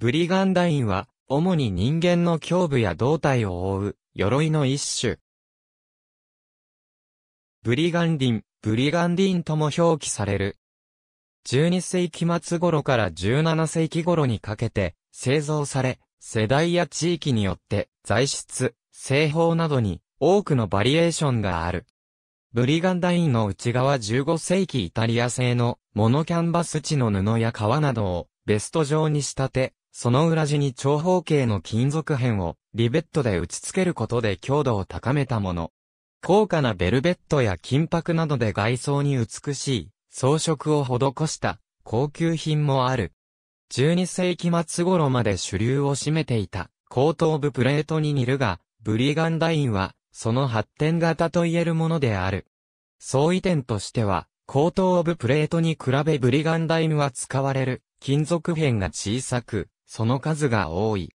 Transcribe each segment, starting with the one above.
ブリガンダインは、主に人間の胸部や胴体を覆う、鎧の一種。ブリガンディン、ブリガンディンとも表記される。12世紀末頃から17世紀頃にかけて、製造され、世代や地域によって、材質、製法などに、多くのバリエーションがある。ブリガンダインの内側15世紀イタリア製のモノキャンバス地の布や革などをベスト状に仕立て、その裏地に長方形の金属片をリベットで打ち付けることで強度を高めたもの。高価なベルベットや金箔などで外装に美しい装飾を施した高級品もある。12世紀末頃まで主流を占めていた後頭部プレートに似るが、ブリガンダインはその発展型と言えるものである。相違点としては、後頭部プレートに比べブリガンダインは使われる金属片が小さく、その数が多い。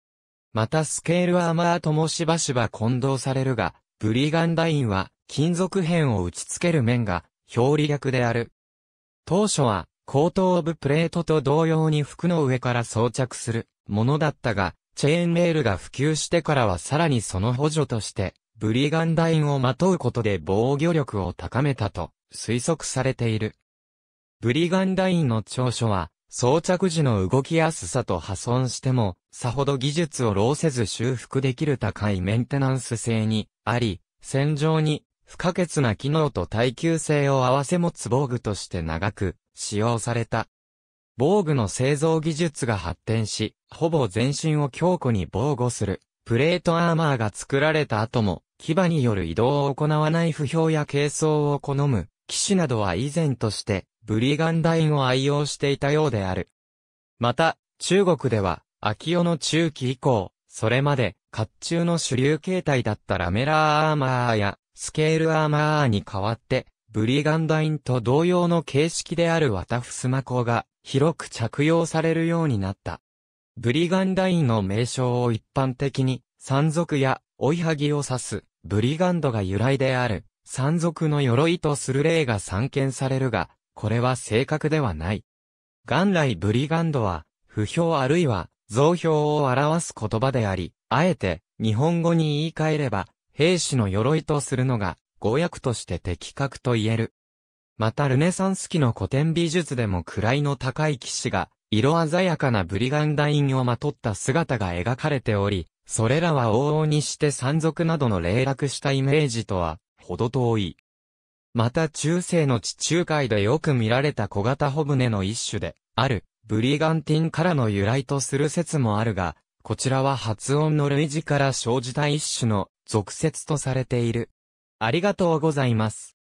またスケールアーマーともしばしば混同されるが、ブリガンダインは金属片を打ち付ける面が表裏略である。当初は後頭オブプレートと同様に服の上から装着するものだったが、チェーンメールが普及してからはさらにその補助として、ブリガンダインをまとうことで防御力を高めたと推測されている。ブリガンダインの長所は、装着時の動きやすさと破損しても、さほど技術を労せず修復できる高いメンテナンス性にあり、戦場に不可欠な機能と耐久性を合わせ持つ防具として長く使用された。防具の製造技術が発展し、ほぼ全身を強固に防護するプレートアーマーが作られた後も、牙による移動を行わない不評や軽装を好む騎士などは以前としてブリガンダインを愛用していたようである。また、中国では、秋代の中期以降、それまで、甲冑の主流形態だったラメラーアーマーや、スケールアーマーに代わって、ブリガンダインと同様の形式であるワタフスマコが、広く着用されるようになった。ブリガンダインの名称を一般的に、山賊や追いはぎを指す、ブリガンドが由来である、山賊の鎧とする例が散見されるが、これは正確ではない。元来ブリガンドは、不評あるいは、増票を表す言葉であり、あえて、日本語に言い換えれば、兵士の鎧とするのが、語訳として的確と言える。またルネサンス期の古典美術でも位の高い騎士が、色鮮やかなブリガンダインをまとった姿が描かれており、それらは往々にして山賊などの霊落したイメージとは、ほど遠い。また中世の地中海でよく見られた小型帆船の一種で、ある、ブリガンティンからの由来とする説もあるが、こちらは発音の類似から生じた一種の、俗説とされている。ありがとうございます。